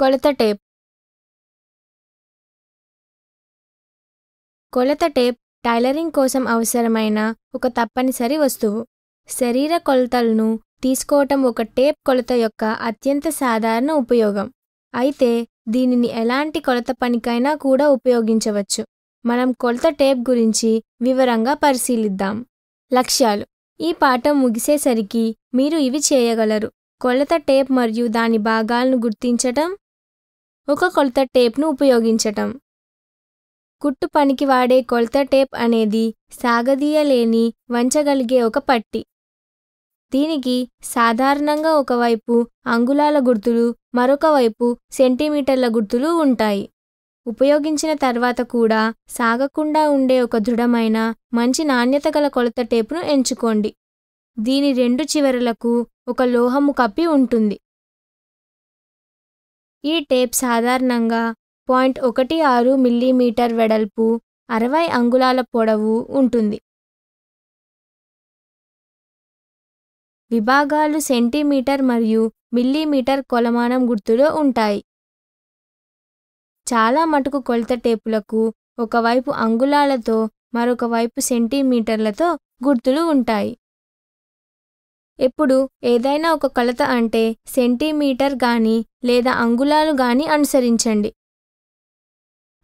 కొలత టేప్ కొలత tape tailoring కోసం అవసరమైన ఒక తప్పనిసరి వస్తువు శరీర కొలతలను తీసుకోవటం ఒక టేప్ కొలత యొక్క అత్యంత సాధారణ ఉపయోగం అయితే దీనిని ఎలాంటి కొలత పనికైనా కూడా ఉపయోగించవచ్చు మనం కొలత టేప్ గురించి వివరంగా పరిశీలిద్దాం లక్ష్యాలు ఈ పాఠం ముగిసేసరికి మీరు ఇవి చేయగలరు కొలత టేప్ మరియు దాని భాగాలను గుర్తించటం ఒక కొలత టేప్ను ఉపయోగించటం కుట్టు పనికి వాడే కొలత టేప్ అనేది సాగదీయలేని వంచగలిగే ఒక పట్టి దీనికి సాధారణంగా ఒకవైపు అంగుళాల గుర్తులు మరొక వైపు సెంటీమీటర్ల గుర్తులు ఉంటాయి ఉపయోగించిన తర్వాత కూడా సాగకుండా ఉండే ఒక దృఢమైన మంచి నాణ్యత గల కొలత టేపును ఎంచుకోండి దీని రెండు చివరలకు ఒక లోహము కప్పి ఉంటుంది ఈ టేప్ సాధారణంగా పాయింట్ ఒకటి ఆరు మిల్లీమీటర్ వెడల్పు అరవై అంగుళాల పొడవు ఉంటుంది విభాగాలు సెంటీమీటర్ మరియు మిల్లీమీటర్ కొలమానం గుర్తులో ఉంటాయి చాలా మటుకు కొలత టేపులకు ఒకవైపు అంగుళాలతో మరొక వైపు సెంటీమీటర్లతో గుర్తులు ఉంటాయి ఎప్పుడు ఏదైనా ఒక కొలత అంటే సెంటీమీటర్ గాని లేదా అంగుళాలు గాని అనుసరించండి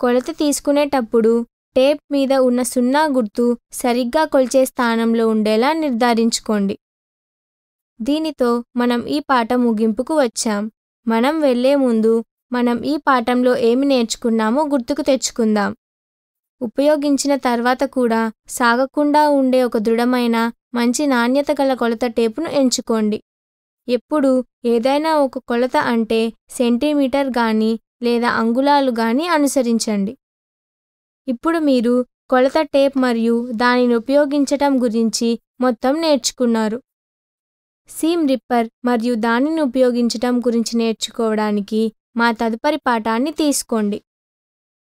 కొలత తీసుకునేటప్పుడు టేప్ మీద ఉన్న సున్నా గుర్తు సరిగ్గా కొలిచే స్థానంలో ఉండేలా నిర్ధారించుకోండి దీనితో మనం ఈ పాఠం ముగింపుకు వచ్చాం మనం వెళ్లే ముందు మనం ఈ పాఠంలో ఏమి నేర్చుకున్నామో గుర్తుకు తెచ్చుకుందాం ఉపయోగించిన తర్వాత కూడా సాగకుండా ఉండే ఒక దృఢమైన మంచి నాణ్యత గల కొలత టేపును ఎంచుకోండి ఎప్పుడు ఏదైనా ఒక కొలత అంటే సెంటీమీటర్ గాని లేదా అంగుళాలు గాని అనుసరించండి ఇప్పుడు మీరు కొలత టేప్ మరియు దానిని ఉపయోగించటం గురించి మొత్తం నేర్చుకున్నారు సీమ్ రిప్పర్ మరియు దానిని ఉపయోగించటం గురించి నేర్చుకోవడానికి మా తదుపరి పాఠాన్ని తీసుకోండి